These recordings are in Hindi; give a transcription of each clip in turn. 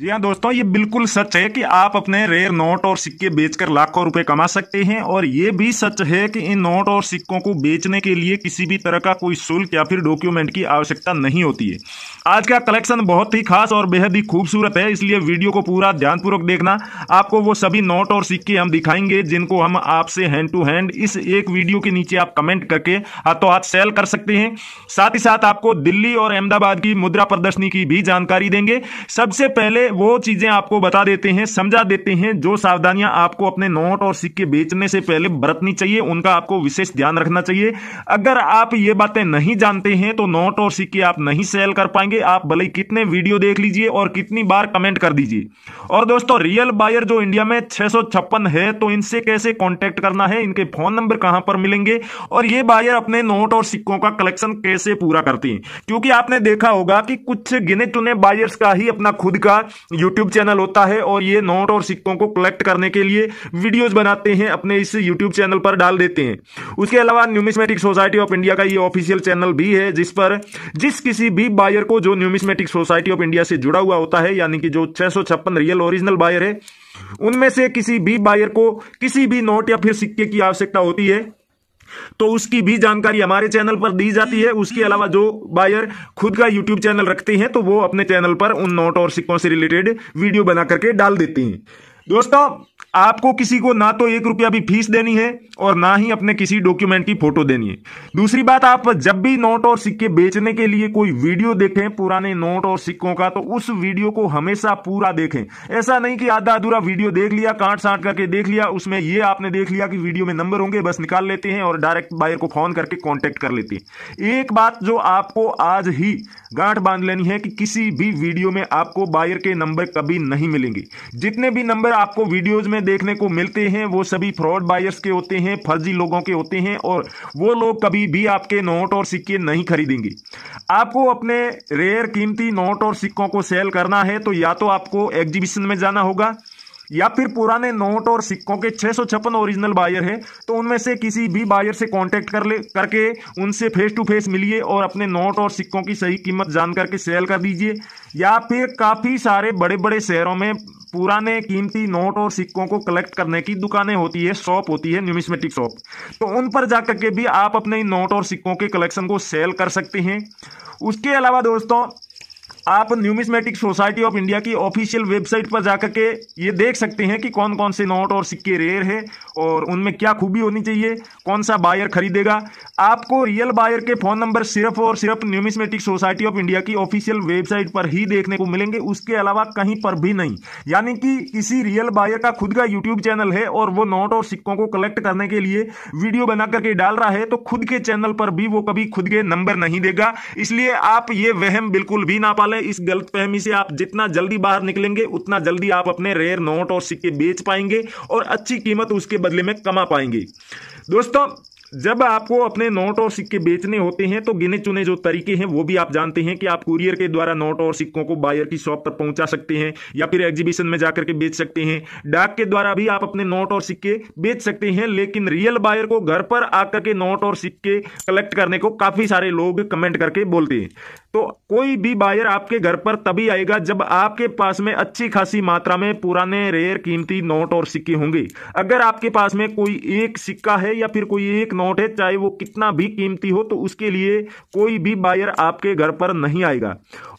जी हाँ दोस्तों ये बिल्कुल सच है कि आप अपने रेयर नोट और सिक्के बेचकर लाखों रुपए कमा सकते हैं और ये भी सच है कि इन नोट और सिक्कों को बेचने के लिए किसी भी तरह का कोई शुल्क या फिर डॉक्यूमेंट की आवश्यकता नहीं होती है आज का कलेक्शन बहुत ही खास और बेहद ही खूबसूरत है इसलिए वीडियो को पूरा ध्यानपूर्वक देखना आपको वो सभी नोट और सिक्के हम दिखाएंगे जिनको हम आपसे हैंड टू हैंड इस एक वीडियो के नीचे आप कमेंट करके हाथों हाथ सेल कर सकते हैं साथ ही साथ आपको दिल्ली और अहमदाबाद की मुद्रा प्रदर्शनी की भी जानकारी देंगे सबसे पहले वो चीजें आपको बता देते हैं समझा देते हैं जो सावधानियां आपको अपने नोट और सिक्के बेचने से पहले बरतनी चाहिए उनका आपको विशेष ध्यान रखना चाहिए अगर आप ये बातें नहीं जानते हैं तो नोट और सिक्के आप नहीं सेल कर पाएंगे आप भले कितने वीडियो देख लीजिए और कितनी बार कमेंट कर दीजिए और दोस्तों रियल बायर जो इंडिया में छह है तो इनसे कैसे कॉन्टेक्ट करना है इनके फोन नंबर कहां पर मिलेंगे और ये बायर अपने नोट और सिक्कों का कलेक्शन कैसे पूरा करती है क्योंकि आपने देखा होगा कि कुछ गिने चुने बायर्स का ही अपना खुद का यूट्यूब चैनल होता है और ये नोट और सिक्कों को कलेक्ट करने के लिए वीडियोज बनाते हैं अपने इस यूट्यूब चैनल पर डाल देते हैं उसके अलावा न्यूमिस्मेटिक सोसाइटी ऑफ इंडिया का ये ऑफिशियल चैनल भी है जिस पर जिस किसी भी बायर को जो न्यूमिस्मेटिक सोसाइटी ऑफ इंडिया से जुड़ा हुआ होता है यानी कि जो छह रियल ओरिजिनल बायर है उनमें से किसी भी बायर को किसी भी नोट या फिर सिक्के की आवश्यकता होती है तो उसकी भी जानकारी हमारे चैनल पर दी जाती है उसके अलावा जो बायर खुद का यूट्यूब चैनल रखती हैं तो वो अपने चैनल पर उन नोट और सिक्कों से रिलेटेड वीडियो बना करके डाल देती हैं दोस्तों आपको किसी को ना तो एक रुपया भी फीस देनी है और ना ही अपने किसी डॉक्यूमेंट की फोटो देनी है दूसरी बात आप जब भी नोट और सिक्के बेचने के लिए कोई वीडियो देखें पुराने नोट और सिक्कों का तो उस वीडियो को हमेशा पूरा देखें ऐसा नहीं कि आधा अधूरा वीडियो देख लिया काट साट करके देख लिया उसमें ये आपने देख लिया कि वीडियो में नंबर होंगे बस निकाल लेते हैं और डायरेक्ट बायर को फोन करके कॉन्टेक्ट कर लेते हैं एक बात जो आपको आज ही गांठ बांध लेनी है कि किसी भी वीडियो में आपको बायर के नंबर कभी नहीं मिलेंगे जितने भी नंबर आपको वीडियोज में देखने को मिलते हैं वो सभी फ्रॉड बायर्स के होते हैं फर्जी लोगों के होते हैं और वो लोग कभी भी आपके नोट और सिक्के नहीं खरीदेंगे आपको अपने रेयर कीमती नोट और सिक्कों को सेल करना है तो या तो आपको एग्जीबिशन में जाना होगा या फिर पुराने नोट और सिक्कों के छः ओरिजिनल बायर हैं तो उनमें से किसी भी बायर से कांटेक्ट कर ले करके उनसे फेस टू फेस मिलिए और अपने नोट और सिक्कों की सही कीमत जान करके सेल कर दीजिए या फिर काफ़ी सारे बड़े बड़े शहरों में पुराने कीमती नोट और सिक्कों को कलेक्ट करने की दुकानें होती है शॉप होती है न्यूमिस्मेटिक शॉप तो उन पर जाकर के भी आप अपने नोट और सिक्कों के कलेक्शन को सेल कर सकते हैं उसके अलावा दोस्तों आप न्यूमिस्मेटिक सोसाइटी ऑफ इंडिया की ऑफिशियल वेबसाइट पर जाकर के ये देख सकते हैं कि कौन कौन से नोट और सिक्के रेयर है और उनमें क्या खूबी होनी चाहिए कौन सा बायर खरीदेगा आपको रियल बायर के फ़ोन नंबर सिर्फ और सिर्फ न्यूमिस्मेटिक सोसाइटी ऑफ इंडिया की ऑफिशियल वेबसाइट पर ही देखने को मिलेंगे उसके अलावा कहीं पर भी नहीं यानी कि इसी रियल बायर का खुद का यूट्यूब चैनल है और वो नोट और सिक्कों को कलेक्ट करने के लिए वीडियो बना करके डाल रहा है तो खुद के चैनल पर भी वो कभी खुद के नंबर नहीं देगा इसलिए आप ये वहम बिल्कुल भी ना पालें इस गलत फहमी से आप जितना जल्दी बाहर निकलेंगे उतना जल्दी आप अपने रेयर नोट और सिक्के बेच पाएंगे और अच्छी कीमत उसके बदले में कमा पाएंगे दोस्तों जब आपको अपने नोट और सिक्के बेचने होते हैं तो गिने चुने जो तरीके हैं वो भी आप जानते हैं कि आप कुरियर के द्वारा नोट और सिक्कों को बायर की शॉप तक पहुंचा सकते हैं या फिर एग्जीबिशन में जाकर के बेच सकते हैं डाक के द्वारा भी आप अपने नोट और सिक्के बेच सकते हैं लेकिन रियल बायर को घर पर आकर के नोट और सिक्के कलेक्ट करने को काफ़ी सारे लोग कमेंट करके बोलते हैं तो कोई भी बायर आपके घर पर तभी आएगा जब आपके पास में अच्छी खासी मात्रा में पुराने रेयर कीमती नोट और सिक्के होंगे अगर आपके पास में कोई एक सिक्का है या फिर कोई एक नोट है चाहे वो कितना भी कीमती हो तो उसके लिए कोई भी बायर आपके घर पर नहीं आएगा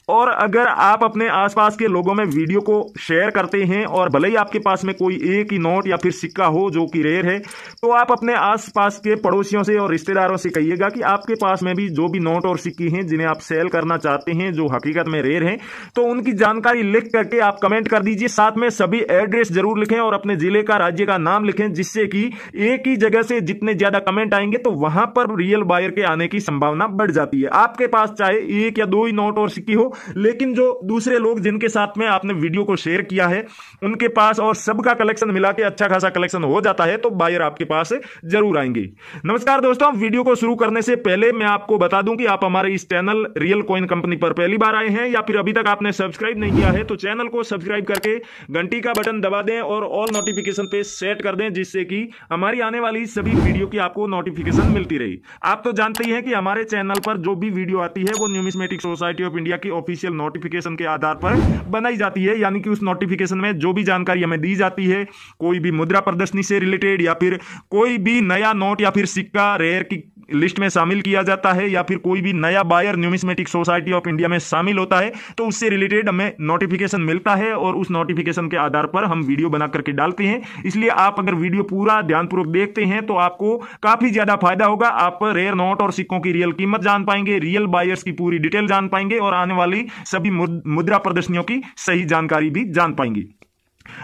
और अगर आप अपने आसपास के लोगों में वीडियो को शेयर करते हैं और भले ही आपके पास में कोई एक ही नोट या फिर सिक्का हो जो कि रेयर है तो आप अपने आसपास के पड़ोसियों से और रिश्तेदारों से कहिएगा कि आपके पास में भी जो भी नोट और सिक्के हैं जिन्हें आप सेल कर करना चाहते हैं जो हकीकत में रेयर हैं तो उनकी जानकारी लिख करके आप कमेंट कर दीजिए साथ में सभी एड्रेस जरूर लिखें और अपने जिले का राज्य का नाम लिखें जिससे कि एक ही जगह से जितने ज्यादा कमेंट आएंगे तो वहां पर रियल बायर के आने की संभावना बढ़ जाती है आपके पास चाहे एक या दो ही नोट और सिक्की हो लेकिन जो दूसरे लोग जिनके साथ में आपने वीडियो को शेयर किया है उनके पास और सबका कलेक्शन मिला के अच्छा खासा कलेक्शन हो जाता है तो बायर आपके पास जरूर आएंगे नमस्कार दोस्तों वीडियो को शुरू करने से पहले मैं आपको बता दूं कि आप हमारे इस चैनल रियल कॉइन कंपनी पर पहली बार आए हैं या फिर अभी तक आपने सब्सक्राइब नहीं किया है तो चैनल को सब्सक्राइब करके घंटी का बटन दबा दें और ऑल नोटिफिकेशन पे सेट कर दें जिससे कि हमारी आने वाली सभी वीडियो की आपको नोटिफिकेशन मिलती रही आप तो जानते ही हैं कि हमारे चैनल पर जो भी वीडियो आती है वो न्यूमिस्मेटिक सोसाइटी ऑफ इंडिया की ऑफिशियल नोटिफिकेशन के आधार पर बनाई जाती है यानी कि उस नोटिफिकेशन में जो भी जानकारी हमें दी जाती है कोई भी मुद्रा प्रदर्शनी से रिलेटेड या फिर कोई भी नया नोट या फिर सिक्का रेयर की लिस्ट में शामिल किया जाता है या फिर कोई भी नया buyer numismatic society of India में शामिल होता है तो उससे रिलेटेड हमें नोटिफिकेशन मिलता है और उस नोटिफिकेशन के आधार पर हम वीडियो बना करके डालते हैं इसलिए आप अगर वीडियो पूरा ध्यानपूर्वक देखते हैं तो आपको काफी ज्यादा फायदा होगा आप रेयर नोट और सिक्कों की रियल कीमत जान पाएंगे रियल बायर्स की पूरी डिटेल जान पाएंगे और आने वाली सभी मुद्रा प्रदर्शनियों की सही जानकारी भी जान पाएंगे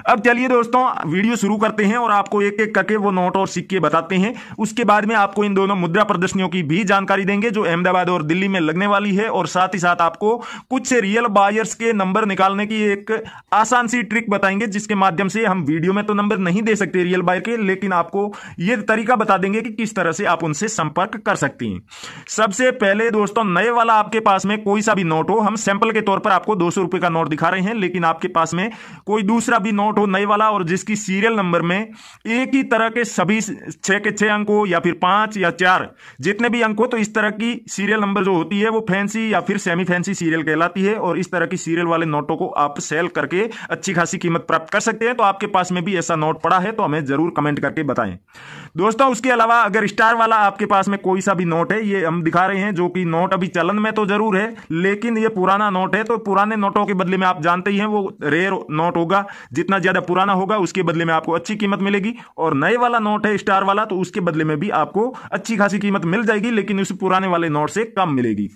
अब चलिए दोस्तों वीडियो शुरू करते हैं और आपको एक एक करके वो नोट और सिक्के बताते हैं उसके बाद में आपको इन दोनों मुद्रा प्रदर्शनियों की भी जानकारी देंगे जो अहमदाबाद और दिल्ली में लगने वाली है और साथ ही साथ आपको कुछ रियल बायर्स के नंबर निकालने की एक आसान सी ट्रिक बताएंगे जिसके माध्यम से हम वीडियो में तो नंबर नहीं दे सकते रियल बायर के लेकिन आपको ये तरीका बता देंगे कि किस तरह से आप उनसे संपर्क कर सकती हैं सबसे पहले दोस्तों नए वाला आपके पास में कोई सा भी नोट हो हम सैंपल के तौर पर आपको दो का नोट दिखा रहे हैं लेकिन आपके पास में कोई दूसरा भी नोट हो नई वाला और जिसकी सीरियल नंबर में एक ही तरह के सभी छः के छः अंक हो या फिर पाँच या चार जितने भी अंक हो तो इस तरह की सीरियल नंबर जो होती है वो फैंसी या फिर सेमी फैंसी सीरियल कहलाती है और इस तरह की सीरियल वाले नोटों को आप सेल करके अच्छी खासी कीमत प्राप्त कर सकते हैं तो आपके पास में भी ऐसा नोट पड़ा है तो हमें जरूर कमेंट करके बताएं दोस्तों उसके अलावा अगर स्टार वाला आपके पास में कोई सा भी नोट है ये हम दिखा रहे हैं जो कि नोट अभी चलन में तो जरूर है लेकिन ये पुराना नोट है तो पुराने नोटों के बदले में आप जानते ही हैं वो रेयर नोट होगा जितने जितना ज़्यादा पुराना होगा उसके बदले में आपको अच्छी कीमत मिलेगी और नए वाला नोट है स्टार वाला तो उसके बदले में भी आपको अच्छी खासी कीमत मिल जाएगी लेकिन उस पुराने वाले नोट से कम मिलेगी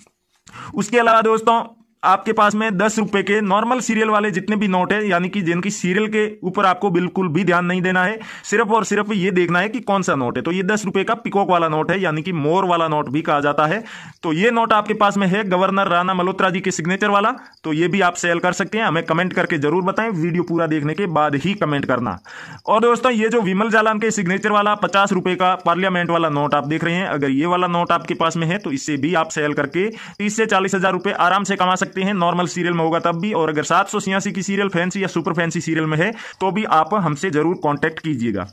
उसके अलावा दोस्तों आपके पास में दस रुपए के नॉर्मल सीरियल वाले जितने भी नोट है यानी कि जिनकी सीरियल के ऊपर आपको बिल्कुल भी ध्यान नहीं देना है सिर्फ और सिर्फ ये देखना है कि कौन सा नोट है तो ये दस रुपए का पिकॉक वाला नोट है यानी कि मोर वाला नोट भी कहा जाता है तो ये नोट आपके पास में है गवर्नर राणा मल्होत्रा जी के सिग्नेचर वाला तो ये भी आप सेल कर सकते हैं हमें कमेंट करके जरूर बताएं वीडियो पूरा देखने के बाद ही कमेंट करना और दोस्तों ये जो विमल जालान के सिग्नेचर वाला पचास रुपए का पार्लियामेंट वाला नोट आप देख रहे हैं अगर ये वाला नोट आपके पास में है तो इससे भी आप सेल करके तीस से चालीस हजार रुपए आराम से कमा सकते सकते हैं नॉर्मल सीरियल में होगा तब भी और अगर सात की सीरियल फैंसी या सुपर फैंसी सीरियल में है तो भी आप हमसे जरूर कॉन्टैक्ट कीजिएगा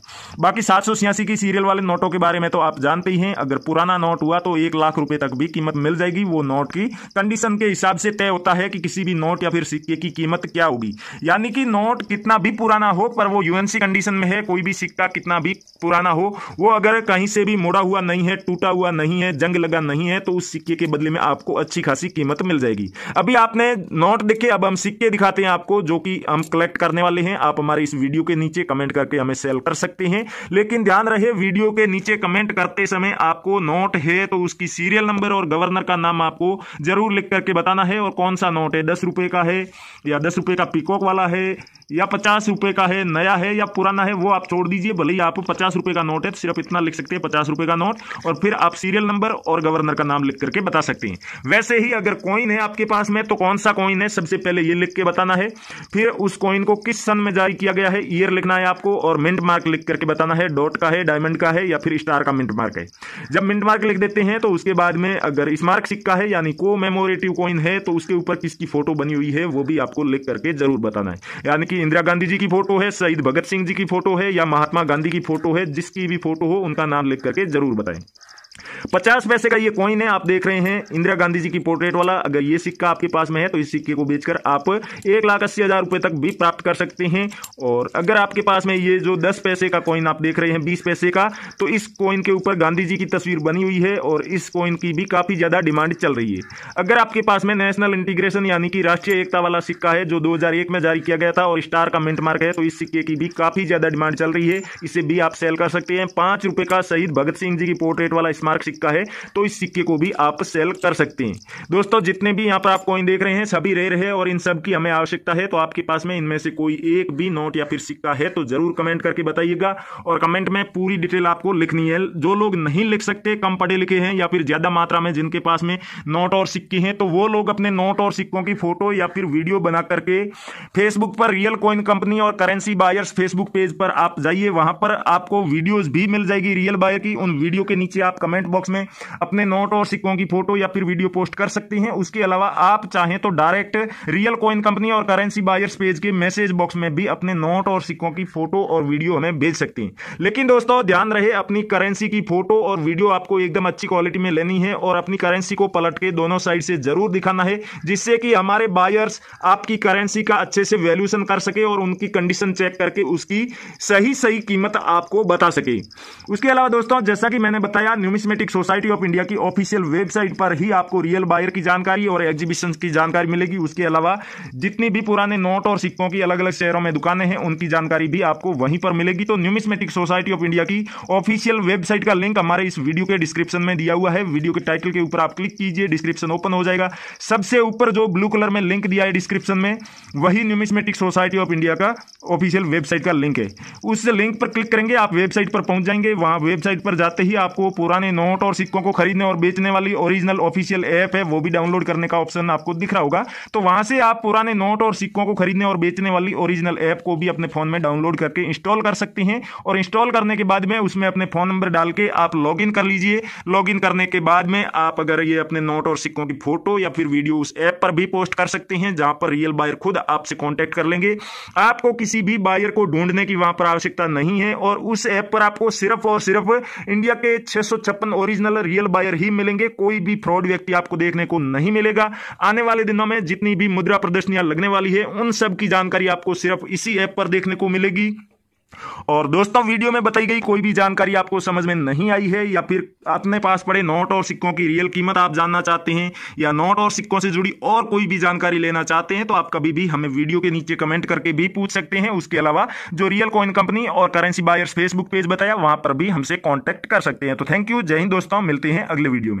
बाकी सात की सीरियल वाले नोटों के बारे में तो आप जानते ही हैं अगर पुराना नोट हुआ तो एक लाख रुपए तक भी कीमत मिल जाएगी वो नोट की कंडीशन के हिसाब से तय होता है कि किसी भी नोट या फिर सिक्के की कीमत क्या होगी यानी कि नोट कितना भी पुराना हो पर वो यूएनसी कंडीशन में है कोई भी सिक्का कितना भी पुराना हो वो अगर कहीं से भी मुड़ा हुआ नहीं है टूटा हुआ नहीं है जंग लगा नहीं है तो उस सिक्के के बदले में आपको अच्छी खासी कीमत मिल जाएगी अब अभी आपने नोट देखे अब हम सिक्के दिखाते हैं आपको जो कि हम कलेक्ट करने वाले हैं आप हमारे इस वीडियो के नीचे कमेंट करके हमें सेल कर सकते हैं लेकिन ध्यान रहे वीडियो के नीचे कमेंट करते समय आपको नोट है तो उसकी सीरियल नंबर और गवर्नर का नाम आपको जरूर लिख करके बताना है और कौन सा नोट है दस रुपए का है या दस रुपए का पिकॉक वाला है या पचास रुपये का है नया है या पुराना है वो आप छोड़ दीजिए भले ही आप पचास रुपये का नोट है तो सिर्फ इतना लिख सकते हैं पचास रुपये का नोट और फिर आप सीरियल नंबर और गवर्नर का नाम लिख करके बता सकते हैं वैसे ही अगर कॉइन है आपके पास में तो कौन सा कॉइन है सबसे पहले ये लिख के बताना है फिर उस कॉइन को किस सन में जारी किया गया है ईयर लिखना है आपको और मिंट मार्क लिख करके बताना है डॉट का है डायमंड का है या फिर स्टार का मिंट मार्क है जब मिंट मार्क लिख देते हैं तो उसके बाद में अगर स्मारक सिक्का है यानी को मेमोरेटिव कॉइन है तो उसके ऊपर किसकी फोटो बनी हुई है वो भी आपको लिख करके जरूर बताना है यानी कि कि इंदिरा गांधी जी की फोटो है शहीद भगत सिंह जी की फोटो है या महात्मा गांधी की फोटो है जिसकी भी फोटो हो उनका नाम लिख करके जरूर बताएं पचास पैसे का ये कॉइन है आप देख रहे हैं इंदिरा गांधी जी की पोर्ट्रेट वाला अगर ये सिक्का आपके पास में है तो इस सिक्के को बेचकर आप एक लाख अस्सी हज़ार रुपए तक भी प्राप्त कर सकते हैं और अगर आपके पास में ये जो दस पैसे का कॉइन आप देख रहे हैं बीस पैसे का तो इस कॉइन के ऊपर गांधी जी की तस्वीर बनी हुई है और इस कॉइन की भी काफ़ी ज़्यादा डिमांड चल रही है अगर आपके पास में नेशनल इंटीग्रेशन यानी कि राष्ट्रीय एकता वाला सिक्का है जो दो में जारी किया गया था और स्टार का मिंट मार्क है तो इस सिक्के की भी काफ़ी ज़्यादा डिमांड चल रही है इसे भी आप सेल कर सकते हैं पांच रुपए का शहीद भगत सिंह जी की पोर्ट्रेट वाला स्मार्क सिक्का है तो इस सिक्के को भी आप सेल कर सकते हैं दोस्तों जितने भी यहाँ पर आप कॉइन देख रहे हैं सभी रेयर है और इन सब की हमें आवश्यकता है तो आपके पास में इनमें से कोई एक भी नोट या फिर सिक्का है तो जरूर कमेंट करके बताइएगा और कमेंट में पूरी डिटेल आपको लिखनी है जो लोग नहीं लिख सकते कम पढ़े लिखे हैं या फिर ज़्यादा मात्रा में जिनके पास में नोट और सिक्के हैं तो वो लोग अपने नोट और सिक्कों की फोटो या फिर वीडियो बना करके फेसबुक पर रियल कॉइन कंपनी और करेंसी बायर्स फेसबुक पेज पर आप जाइए वहां पर आपको वीडियोज भी मिल जाएगी रियल बायर की उन वीडियो के नीचे आप कमेंट बॉक्स में अपने नोट और सिक्कों की फोटो या फिर वीडियो पोस्ट कर सकती हैं उसके अलावा आप चाहें तो डायरेक्ट रियल कॉइन कंपनी और करेंसी बायर्स पेज के मैसेज बॉक्स में भी अपने नोट और सिक्कों की फोटो और वीडियो हमें भेज सकती हैं लेकिन दोस्तों ध्यान रहे अपनी करेंसी की फोटो और वीडियो आपको एकदम अच्छी क्वालिटी में लेनी है और अपनी करेंसी को पलट के दोनों साइड से जरूर दिखाना है जिससे कि हमारे बायर्स आपकी करेंसी का अच्छे से वैल्यूशन कर सके और उनकी कंडीशन चेक करके उसकी सही सही कीमत आपको बता सके उसके अलावा दोस्तों जैसा कि मैंने बताया numismatic scientific society of India की ऑफिशियल वेबसाइट पर ही आपको रियल बायर की जानकारी और एग्जीबिशन की जानकारी मिलेगी उसके अलावा जितनी भी पुराने नोट और सिक्कों की अलग अलग शहरों में दुकानें हैं उनकी जानकारी भी आपको वहीं पर मिलेगी तो न्यूमिस्मेटिक सोसाइटी ऑफ इंडिया की ऑफिशियल वेबसाइट का लिंक हमारे इस वीडियो के डिस्क्रिप्शन में दिया हुआ है वीडियो के टाइटल के ऊपर आप क्लिक कीजिए डिस्क्रिप्शन ओपन हो जाएगा सबसे ऊपर जो ब्लू कलर में लिंक दिया है डिस्क्रिप्शन में वही न्यूमिस्मेटिक सोसाइटी ऑफ इंडिया का ऑफिशियल वेबसाइट का लिंक है उस लिंक पर क्लिक करेंगे आप वेबसाइट पर पहुंच जाएंगे वहां वेबसाइट पर जाते ही आपको पुराने नोट नोट और सिक्कों को खरीदने और बेचने वाली ओरिजिनल ऑफिशियल ऐप है वो भी डाउनलोड करने का ऑप्शन आपको दिख रहा होगा तो वहां से आप पुराने नोट और सिक्कों को खरीदने और बेचने वाली ओरिजिनल ऐप को भी अपने फोन में डाउनलोड करके इंस्टॉल कर सकते हैं और इंस्टॉल करने के बाद में उसमें अपने फोन नंबर डाल के आप लॉग कर लीजिए लॉग करने के बाद में आप अगर ये अपने नोट और सिक्कों की फोटो या फिर वीडियो उस ऐप पर भी पोस्ट कर सकते हैं जहां पर रियल बायर खुद आपसे कॉन्टेक्ट कर लेंगे आपको किसी भी बायर को ढूंढने की वहां पर आवश्यकता नहीं है और उस ऐप पर आपको सिर्फ और सिर्फ इंडिया के छह और ओरिजिनल रियल बायर ही मिलेंगे कोई भी फ्रॉड व्यक्ति आपको देखने को नहीं मिलेगा आने वाले दिनों में जितनी भी मुद्रा प्रदर्शनियां लगने वाली है उन सब की जानकारी आपको सिर्फ इसी ऐप पर देखने को मिलेगी और दोस्तों वीडियो में बताई गई कोई भी जानकारी आपको समझ में नहीं आई है या फिर अपने पास पड़े नोट और सिक्कों की रियल कीमत आप जानना चाहते हैं या नोट और सिक्कों से जुड़ी और कोई भी जानकारी लेना चाहते हैं तो आप कभी भी हमें वीडियो के नीचे कमेंट करके भी पूछ सकते हैं उसके अलावा जो रियल कॉइन कंपनी और करेंसी बायर्स फेसबुक पेज बताया वहां पर भी हमसे कॉन्टैक्ट कर सकते हैं तो थैंक यू जय हिंद दोस्तों मिलते हैं अगले वीडियो में